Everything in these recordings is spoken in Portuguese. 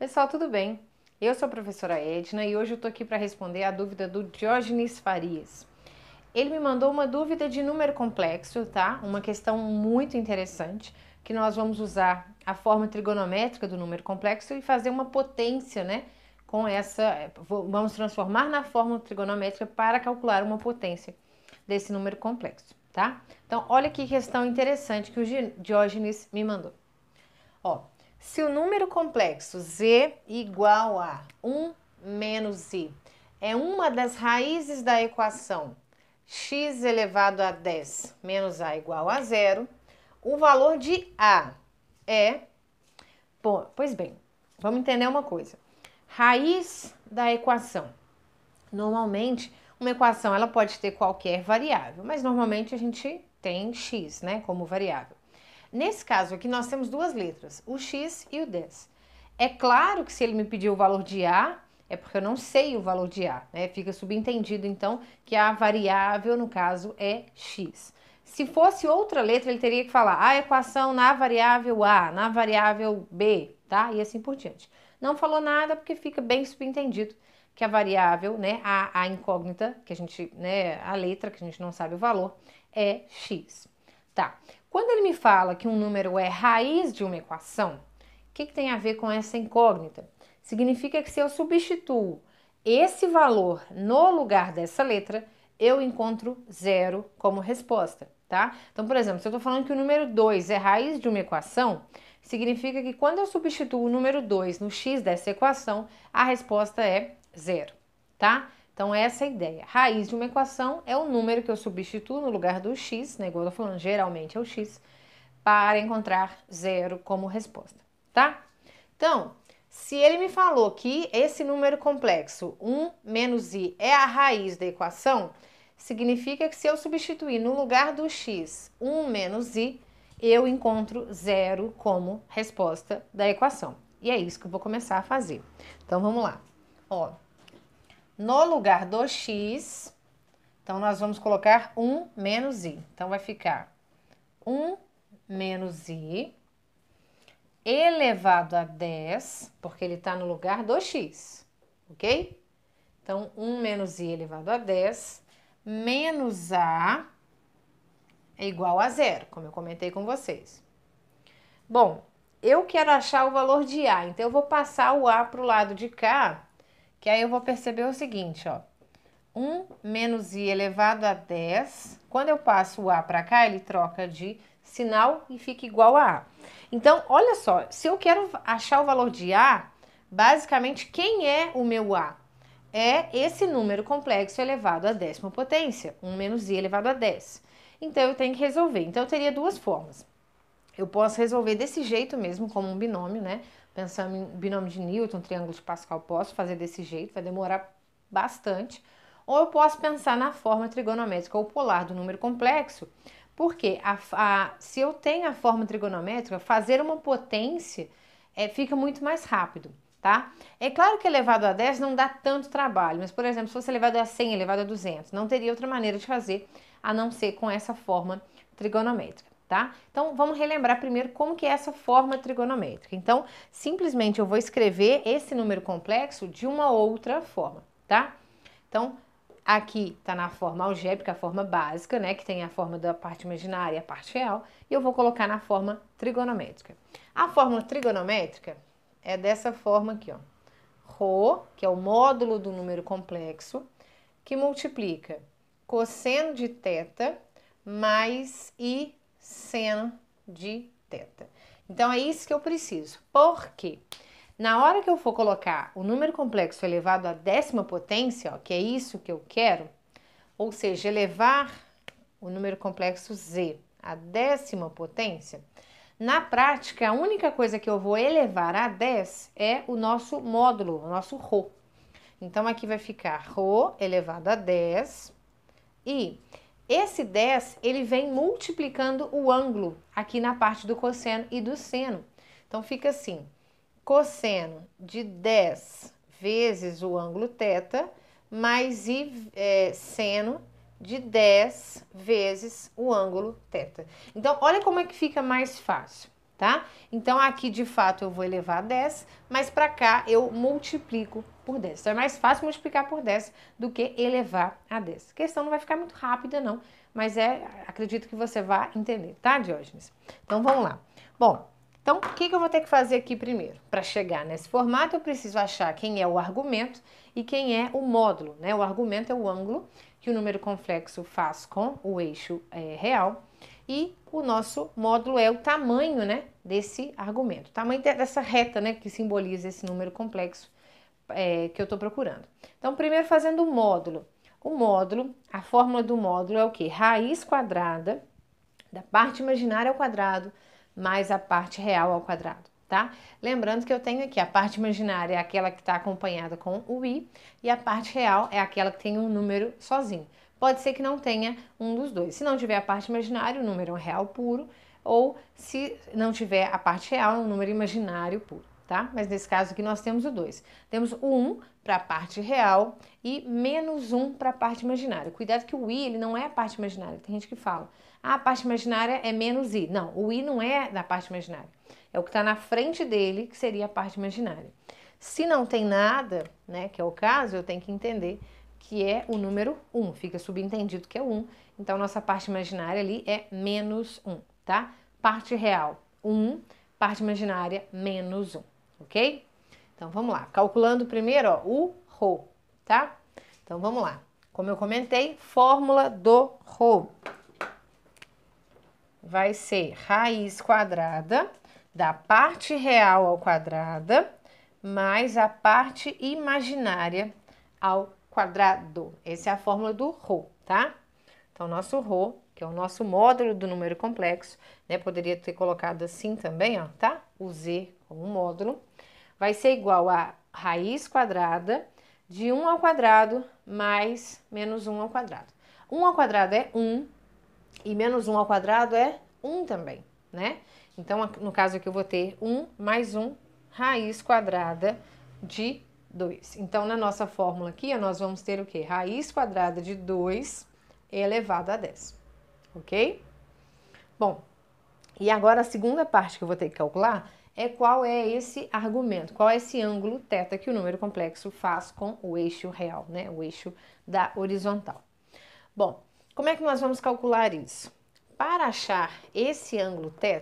Pessoal, tudo bem? Eu sou a professora Edna e hoje eu tô aqui para responder a dúvida do Diógenes Farias. Ele me mandou uma dúvida de número complexo, tá? Uma questão muito interessante, que nós vamos usar a forma trigonométrica do número complexo e fazer uma potência, né? Com essa, vamos transformar na forma trigonométrica para calcular uma potência desse número complexo, tá? Então, olha que questão interessante que o Diógenes me mandou. Ó, se o número complexo z igual a 1 menos i é uma das raízes da equação x elevado a 10 menos a igual a zero, o valor de a é... Bom, pois bem, vamos entender uma coisa. Raiz da equação. Normalmente, uma equação ela pode ter qualquer variável, mas normalmente a gente tem x né, como variável. Nesse caso aqui, nós temos duas letras, o X e o 10. É claro que se ele me pedir o valor de A, é porque eu não sei o valor de A, né? Fica subentendido, então, que a variável, no caso, é X. Se fosse outra letra, ele teria que falar a equação na variável A, na variável B, tá? E assim por diante. Não falou nada porque fica bem subentendido que a variável, né, a, a incógnita, que a gente, né, a letra que a gente não sabe o valor, é X. Tá, quando ele me fala que um número é raiz de uma equação, o que, que tem a ver com essa incógnita? Significa que se eu substituo esse valor no lugar dessa letra, eu encontro zero como resposta, tá? Então, por exemplo, se eu estou falando que o número 2 é raiz de uma equação, significa que quando eu substituo o número 2 no x dessa equação, a resposta é zero, tá? Então, essa é a ideia. Raiz de uma equação é o número que eu substituo no lugar do x, né? Igual eu tô falando, geralmente é o x, para encontrar zero como resposta, tá? Então, se ele me falou que esse número complexo, 1 menos i, é a raiz da equação, significa que se eu substituir no lugar do x 1 menos i, eu encontro zero como resposta da equação. E é isso que eu vou começar a fazer. Então, vamos lá. Ó, no lugar do x, então nós vamos colocar 1 menos i. Então vai ficar 1 menos i elevado a 10, porque ele está no lugar do x, ok? Então, 1 menos i elevado a 10, menos a é igual a zero, como eu comentei com vocês. Bom, eu quero achar o valor de a, então eu vou passar o a para o lado de cá que aí eu vou perceber o seguinte, ó. 1 menos i elevado a 10. Quando eu passo o a para cá, ele troca de sinal e fica igual a a. Então, olha só, se eu quero achar o valor de a, basicamente quem é o meu a? É esse número complexo elevado à décima potência, 1 menos i elevado a 10. Então, eu tenho que resolver. Então, eu teria duas formas. Eu posso resolver desse jeito mesmo, como um binômio, né? pensando em binômio de Newton, triângulo de Pascal, posso fazer desse jeito, vai demorar bastante. Ou eu posso pensar na forma trigonométrica ou polar do número complexo, porque a, a, se eu tenho a forma trigonométrica, fazer uma potência é, fica muito mais rápido, tá? É claro que elevado a 10 não dá tanto trabalho, mas, por exemplo, se fosse elevado a 100, elevado a 200, não teria outra maneira de fazer a não ser com essa forma trigonométrica tá? Então, vamos relembrar primeiro como que é essa forma trigonométrica. Então, simplesmente eu vou escrever esse número complexo de uma outra forma, tá? Então, aqui está na forma algébrica, a forma básica, né, que tem a forma da parte imaginária e a parte real, e eu vou colocar na forma trigonométrica. A fórmula trigonométrica é dessa forma aqui, ó. Rho, que é o módulo do número complexo, que multiplica cosseno de θ mais i seno de teta. Então é isso que eu preciso. Por quê? Na hora que eu for colocar o número complexo elevado à décima potência, ó, que é isso que eu quero, ou seja, elevar o número complexo z à décima potência, na prática, a única coisa que eu vou elevar a 10 é o nosso módulo, o nosso rho. Então, aqui vai ficar rho elevado a 10 e esse 10, ele vem multiplicando o ângulo aqui na parte do cosseno e do seno. Então fica assim, cosseno de 10 vezes o ângulo θ mais i, é, seno de 10 vezes o ângulo θ. Então, olha como é que fica mais fácil, tá? Então, aqui de fato eu vou elevar 10, mas para cá eu multiplico por 10. Então é mais fácil multiplicar por 10 do que elevar a 10. A questão não vai ficar muito rápida, não, mas é, acredito que você vá entender, tá, Diógenes? Então vamos lá. Bom, então o que, que eu vou ter que fazer aqui primeiro? Para chegar nesse formato, eu preciso achar quem é o argumento e quem é o módulo, né? O argumento é o ângulo que o número complexo faz com o eixo é, real e o nosso módulo é o tamanho, né, desse argumento, o tamanho dessa reta, né, que simboliza esse número complexo é, que eu estou procurando. Então, primeiro fazendo o módulo. O módulo, a fórmula do módulo é o que? Raiz quadrada da parte imaginária ao quadrado mais a parte real ao quadrado, tá? Lembrando que eu tenho aqui a parte imaginária é aquela que está acompanhada com o i e a parte real é aquela que tem um número sozinho. Pode ser que não tenha um dos dois. Se não tiver a parte imaginária, o número é um real puro, ou se não tiver a parte real, é um número imaginário puro tá? Mas nesse caso aqui nós temos o 2. Temos o 1 um para a parte real e menos 1 um para a parte imaginária. Cuidado que o i ele não é a parte imaginária. Tem gente que fala, ah, a parte imaginária é menos i. Não, o i não é da parte imaginária. É o que está na frente dele, que seria a parte imaginária. Se não tem nada, né, que é o caso, eu tenho que entender que é o número 1. Um. Fica subentendido que é 1. Um. Então, nossa parte imaginária ali é menos 1, um, tá? Parte real, 1. Um. Parte imaginária, menos 1. Um ok? Então vamos lá, calculando primeiro ó, o Rho, tá? Então vamos lá. Como eu comentei, fórmula do Rho vai ser raiz quadrada da parte real ao quadrado mais a parte imaginária ao quadrado. Essa é a fórmula do Rho, tá? Então, nosso Rho, que é o nosso módulo do número complexo, né? Poderia ter colocado assim também, ó, tá? o Z, como módulo, vai ser igual a raiz quadrada de 1 ao quadrado mais menos 1 ao quadrado. 1 ao quadrado é 1 e menos 1 ao quadrado é 1 também, né? Então, no caso aqui eu vou ter 1 mais 1 raiz quadrada de 2. Então, na nossa fórmula aqui, nós vamos ter o quê? Raiz quadrada de 2 elevado a 10, ok? Bom, e agora a segunda parte que eu vou ter que calcular é qual é esse argumento, qual é esse ângulo θ que o número complexo faz com o eixo real, né? O eixo da horizontal. Bom, como é que nós vamos calcular isso? Para achar esse ângulo θ,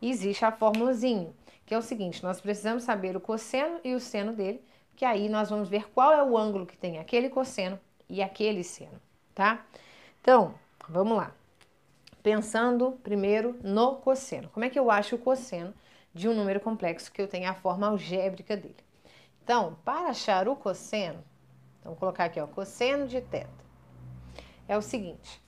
existe a formulazinha, que é o seguinte, nós precisamos saber o cosseno e o seno dele, que aí nós vamos ver qual é o ângulo que tem aquele cosseno e aquele seno, tá? Então, vamos lá pensando primeiro no cosseno. Como é que eu acho o cosseno de um número complexo que eu tenho a forma algébrica dele? Então, para achar o cosseno, então, vamos colocar aqui, ó, cosseno de teta. É o seguinte,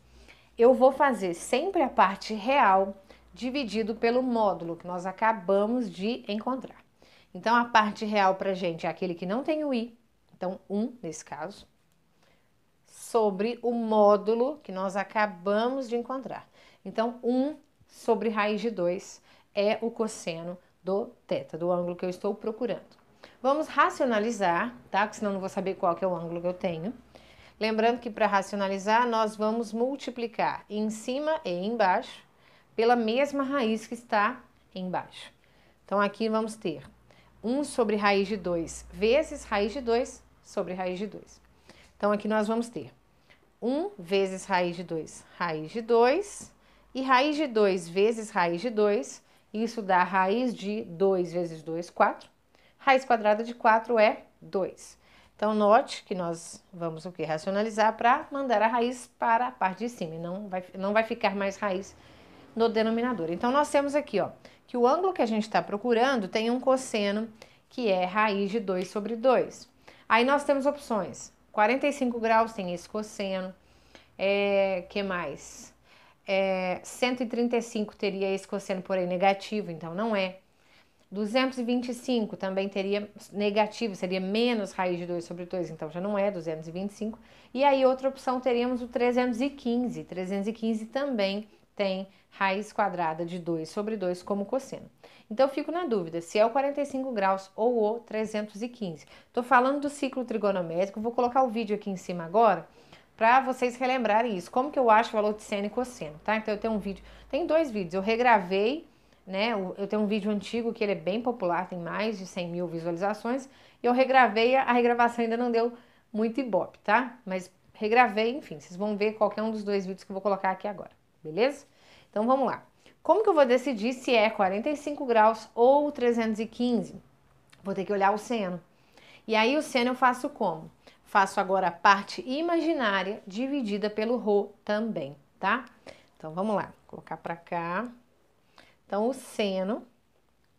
eu vou fazer sempre a parte real dividido pelo módulo que nós acabamos de encontrar. Então, a parte real para gente é aquele que não tem o i, então 1 um, nesse caso, sobre o módulo que nós acabamos de encontrar. Então, 1 sobre raiz de 2 é o cosseno do teta, do ângulo que eu estou procurando. Vamos racionalizar, tá? Porque senão não vou saber qual que é o ângulo que eu tenho. Lembrando que para racionalizar, nós vamos multiplicar em cima e embaixo pela mesma raiz que está embaixo. Então, aqui vamos ter 1 sobre raiz de 2 vezes raiz de 2 sobre raiz de 2. Então, aqui nós vamos ter 1 vezes raiz de 2, raiz de 2, e raiz de 2 vezes raiz de 2, isso dá raiz de 2 vezes 2, 4. Raiz quadrada de 4 é 2. Então, note que nós vamos o que? Racionalizar para mandar a raiz para a parte de cima. E não vai, não vai ficar mais raiz no denominador. Então, nós temos aqui ó, que o ângulo que a gente está procurando tem um cosseno que é raiz de 2 sobre 2. Aí nós temos opções. 45 graus tem esse cosseno. É, que mais? É, 135 teria esse cosseno, porém, negativo, então não é. 225 também teria negativo, seria menos raiz de 2 sobre 2, então já não é 225. E aí, outra opção, teríamos o 315. 315 também tem raiz quadrada de 2 sobre 2 como cosseno. Então, fico na dúvida se é o 45 graus ou o 315. Estou falando do ciclo trigonométrico, vou colocar o vídeo aqui em cima agora para vocês relembrarem isso. Como que eu acho o valor de seno e cosseno, tá? Então eu tenho um vídeo, tem dois vídeos, eu regravei, né? Eu tenho um vídeo antigo que ele é bem popular, tem mais de 100 mil visualizações, e eu regravei, a regravação ainda não deu muito ibope, tá? Mas regravei, enfim, vocês vão ver qualquer um dos dois vídeos que eu vou colocar aqui agora, beleza? Então vamos lá. Como que eu vou decidir se é 45 graus ou 315? Vou ter que olhar o seno. E aí o seno eu faço como? Faço agora a parte imaginária dividida pelo Rho também, tá? Então, vamos lá. Vou colocar para cá. Então, o seno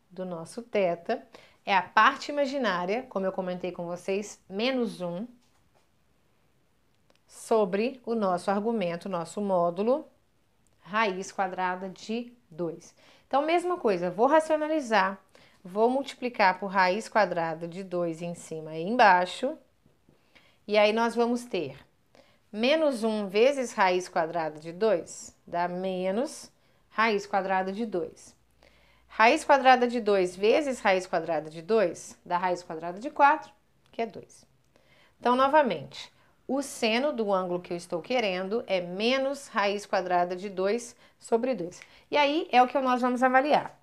do nosso teta é a parte imaginária, como eu comentei com vocês, menos 1 sobre o nosso argumento, nosso módulo, raiz quadrada de 2. Então, mesma coisa, vou racionalizar, vou multiplicar por raiz quadrada de 2 em cima e embaixo, e aí nós vamos ter menos 1 vezes raiz quadrada de 2 dá menos raiz quadrada de 2. Raiz quadrada de 2 vezes raiz quadrada de 2 dá raiz quadrada de 4, que é 2. Então, novamente, o seno do ângulo que eu estou querendo é menos raiz quadrada de 2 sobre 2. E aí é o que nós vamos avaliar.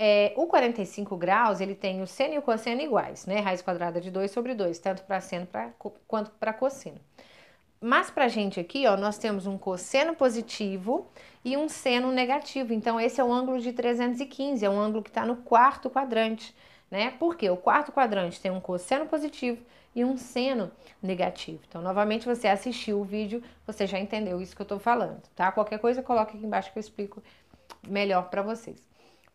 É, o 45 graus, ele tem o seno e o cosseno iguais, né? Raiz quadrada de 2 sobre 2, tanto para seno pra, quanto para cosseno. Mas para a gente aqui, ó, nós temos um cosseno positivo e um seno negativo. Então, esse é o ângulo de 315, é um ângulo que está no quarto quadrante, né? Porque o quarto quadrante tem um cosseno positivo e um seno negativo. Então, novamente, você assistiu o vídeo, você já entendeu isso que eu estou falando, tá? Qualquer coisa, coloque aqui embaixo que eu explico melhor para vocês.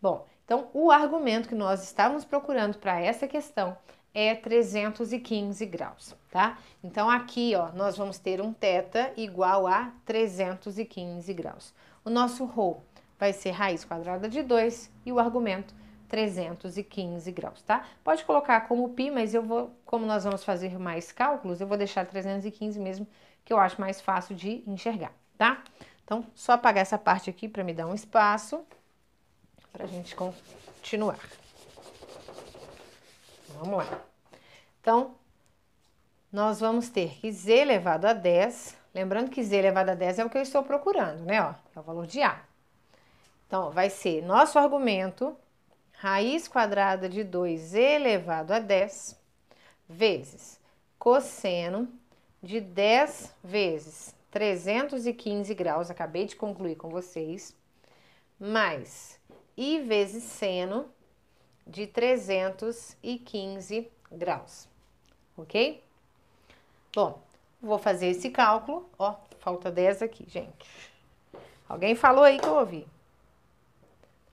Bom, então, o argumento que nós estávamos procurando para essa questão é 315 graus, tá? Então, aqui, ó, nós vamos ter um θ igual a 315 graus. O nosso rho vai ser raiz quadrada de 2 e o argumento 315 graus, tá? Pode colocar como π, mas eu vou, como nós vamos fazer mais cálculos, eu vou deixar 315 mesmo, que eu acho mais fácil de enxergar, tá? Então, só apagar essa parte aqui para me dar um espaço para a gente continuar. Vamos lá. Então, nós vamos ter que Z elevado a 10, lembrando que Z elevado a 10 é o que eu estou procurando, né? Ó, é o valor de A. Então, vai ser nosso argumento, raiz quadrada de 2 elevado a 10, vezes cosseno de 10 vezes 315 graus, acabei de concluir com vocês, mais I vezes seno de 315 graus, ok? Bom, vou fazer esse cálculo, ó, falta 10 aqui, gente. Alguém falou aí que eu ouvi.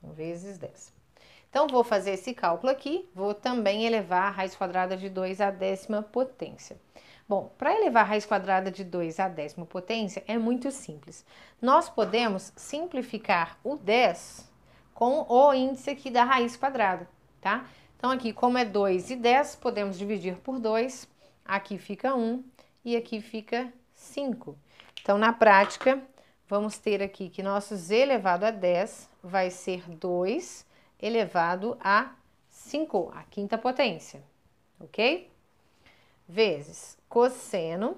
1 então, vezes 10. Então, vou fazer esse cálculo aqui, vou também elevar a raiz quadrada de 2 à décima potência. Bom, para elevar a raiz quadrada de 2 à décima potência é muito simples. Nós podemos simplificar o 10 com o índice aqui da raiz quadrada, tá? Então, aqui, como é 2 e 10, podemos dividir por 2. Aqui fica 1 e aqui fica 5. Então, na prática, vamos ter aqui que nosso z elevado a 10 vai ser 2 elevado a 5, a quinta potência, ok? Vezes cosseno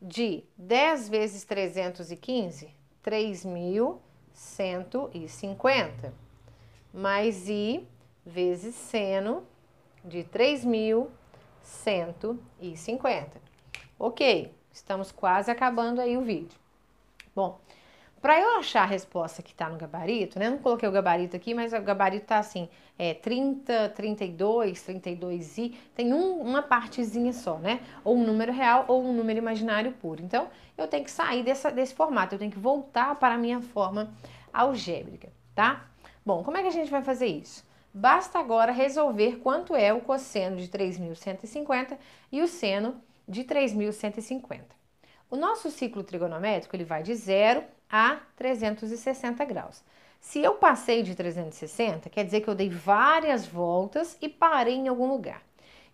de 10 vezes 315, 3.150 mais I vezes seno de 3.150. Ok, estamos quase acabando aí o vídeo. Bom, para eu achar a resposta que está no gabarito, né? não coloquei o gabarito aqui, mas o gabarito está assim, é 30, 32, 32i, tem um, uma partezinha só, né? Ou um número real ou um número imaginário puro. Então, eu tenho que sair dessa, desse formato, eu tenho que voltar para a minha forma algébrica, tá? Bom, como é que a gente vai fazer isso? Basta agora resolver quanto é o cosseno de 3.150 e o seno de 3.150. O nosso ciclo trigonométrico ele vai de 0 a 360 graus. Se eu passei de 360, quer dizer que eu dei várias voltas e parei em algum lugar.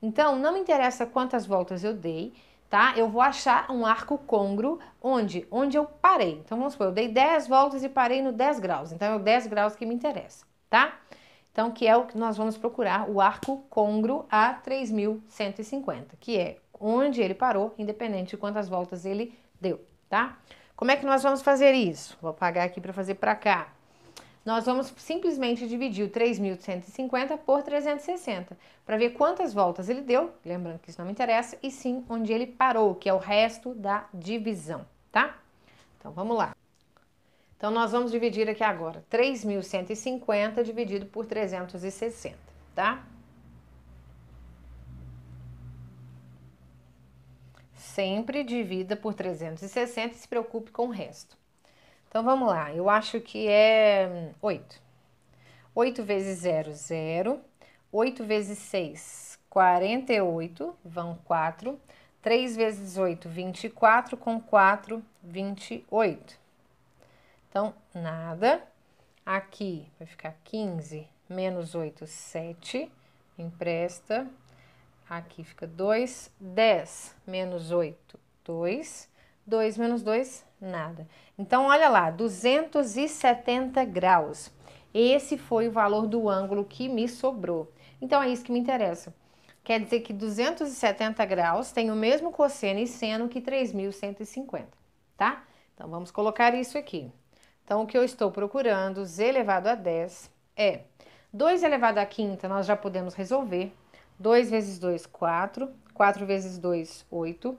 Então, não interessa quantas voltas eu dei, tá? Eu vou achar um arco congruo onde? Onde eu parei. Então vamos supor, eu dei 10 voltas e parei no 10 graus. Então é o 10 graus que me interessa, tá? Então que é o que nós vamos procurar, o arco congruo a 3150, que é onde ele parou, independente de quantas voltas ele deu, tá? Como é que nós vamos fazer isso? Vou apagar aqui para fazer para cá nós vamos simplesmente dividir o 3.150 por 360 para ver quantas voltas ele deu, lembrando que isso não me interessa, e sim onde ele parou, que é o resto da divisão, tá? Então vamos lá. Então nós vamos dividir aqui agora 3.150 dividido por 360, tá? Sempre divida por 360 e se preocupe com o resto. Então vamos lá, eu acho que é 8. Hum, 8 vezes 0, 0. 8 vezes 6, 48, vão 4. 3 vezes 8, 24, com 4, 28. Então, nada. Aqui vai ficar 15 menos 8, 7. Empresta. Aqui fica 2. 10 menos 8, 2. 2 menos 2, Nada. Então, olha lá, 270 graus. Esse foi o valor do ângulo que me sobrou. Então, é isso que me interessa. Quer dizer que 270 graus tem o mesmo cosseno e seno que 3.150, tá? Então, vamos colocar isso aqui. Então, o que eu estou procurando, z elevado a 10, é 2 elevado a quinta, nós já podemos resolver. 2 vezes 2, 4. 4 vezes 2, 8.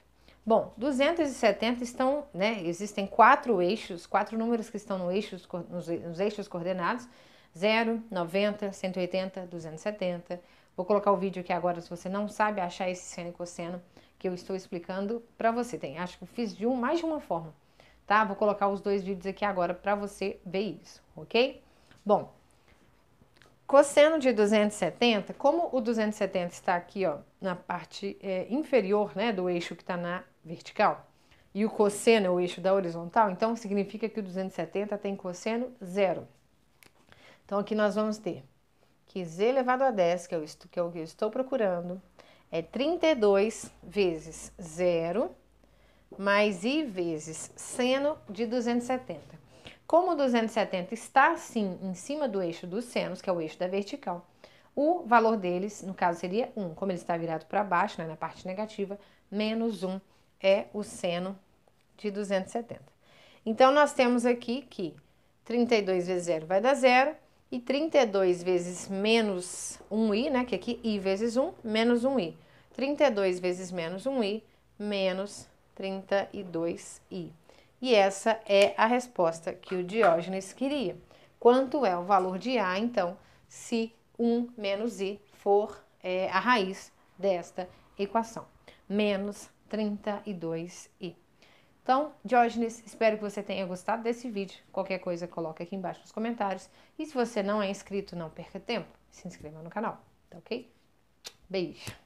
Bom, 270 estão, né? Existem quatro eixos, quatro números que estão no eixos, nos, nos eixos coordenados: 0, 90, 180, 270. Vou colocar o vídeo aqui agora se você não sabe achar esse seno e cosseno que eu estou explicando para você. Tem, acho que eu fiz de um, mais de uma forma, tá? Vou colocar os dois vídeos aqui agora para você ver isso, ok? Bom, cosseno de 270, como o 270 está aqui ó, na parte é, inferior né, do eixo que está na vertical e o cosseno é o eixo da horizontal, então significa que o 270 tem cosseno zero. Então aqui nós vamos ter que z elevado a 10, é que é o que eu estou procurando, é 32 vezes zero mais i vezes seno de 270. Como o 270 está assim em cima do eixo dos senos, que é o eixo da vertical, o valor deles, no caso, seria 1. Como ele está virado para baixo, né, na parte negativa, menos 1 é o seno de 270. Então, nós temos aqui que 32 vezes 0 vai dar zero, e 32 vezes menos 1i, né, que aqui i vezes 1, menos 1i. 32 vezes menos 1i, menos 32i. E essa é a resposta que o Diógenes queria. Quanto é o valor de A, então, se 1 menos i for é, a raiz desta equação? Menos 32i. Então, Diógenes, espero que você tenha gostado desse vídeo. Qualquer coisa, coloque aqui embaixo nos comentários. E se você não é inscrito, não perca tempo, se inscreva no canal, tá ok? Beijo!